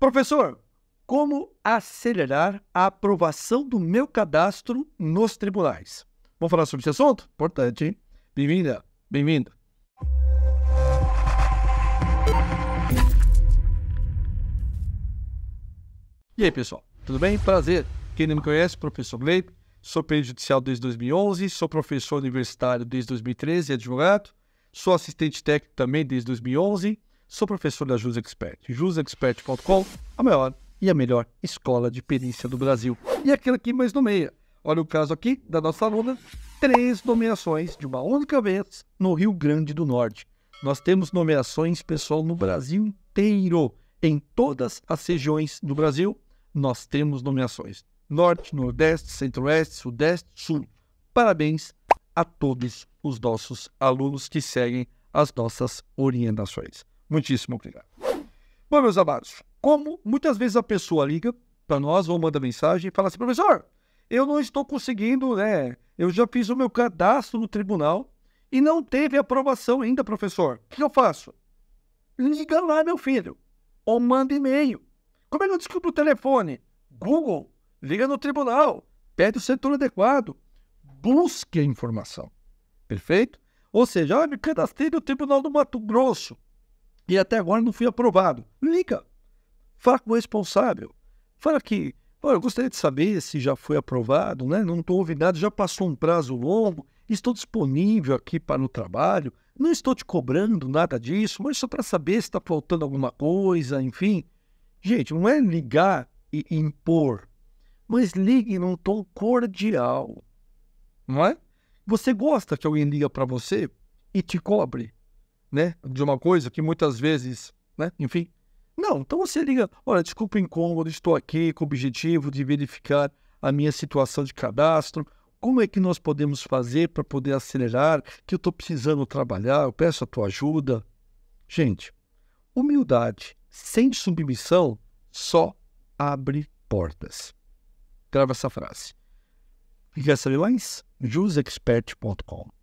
Professor, como acelerar a aprovação do meu cadastro nos tribunais? Vamos falar sobre esse assunto? Importante, hein? Bem-vinda, bem-vindo. E aí, pessoal, tudo bem? Prazer. Quem não me conhece, professor Gleip, sou perito judicial desde 2011, sou professor universitário desde 2013, advogado, sou assistente técnico também desde 2011 Sou professor da Jus Expert, jusexpert.com, a maior e a melhor escola de perícia do Brasil. E aquele que mais nomeia. Olha o caso aqui da nossa aluna, três nomeações de uma única vez no Rio Grande do Norte. Nós temos nomeações, pessoal, no Brasil inteiro, em todas as regiões do Brasil, nós temos nomeações. Norte, Nordeste, Centro-Oeste, Sudeste, Sul. Parabéns a todos os nossos alunos que seguem as nossas orientações. Muitíssimo obrigado. Bom, meus amados, como muitas vezes a pessoa liga para nós ou manda mensagem e fala assim, professor, eu não estou conseguindo, né? Eu já fiz o meu cadastro no tribunal e não teve aprovação ainda, professor. O que eu faço? Liga lá, meu filho. Ou manda e-mail. Como é que eu descubro o telefone? Google. Liga no tribunal. Pede o setor adequado. Busque a informação. Perfeito? Ou seja, eu me cadastrei no Tribunal do Mato Grosso e até agora não fui aprovado. Liga, fala com o responsável, fala que, olha, eu gostaria de saber se já foi aprovado, né? não estou ouvindo já passou um prazo longo, estou disponível aqui para o trabalho, não estou te cobrando nada disso, mas só para saber se está faltando alguma coisa, enfim. Gente, não é ligar e impor, mas ligue num tom cordial, não é? Você gosta que alguém liga para você e te cobre? né, de uma coisa que muitas vezes, né, enfim. Não, então você liga, olha, desculpa o incômodo, estou aqui com o objetivo de verificar a minha situação de cadastro, como é que nós podemos fazer para poder acelerar, que eu estou precisando trabalhar, eu peço a tua ajuda. Gente, humildade sem submissão só abre portas. Grava essa frase. E quer saber mais? jusexpert.com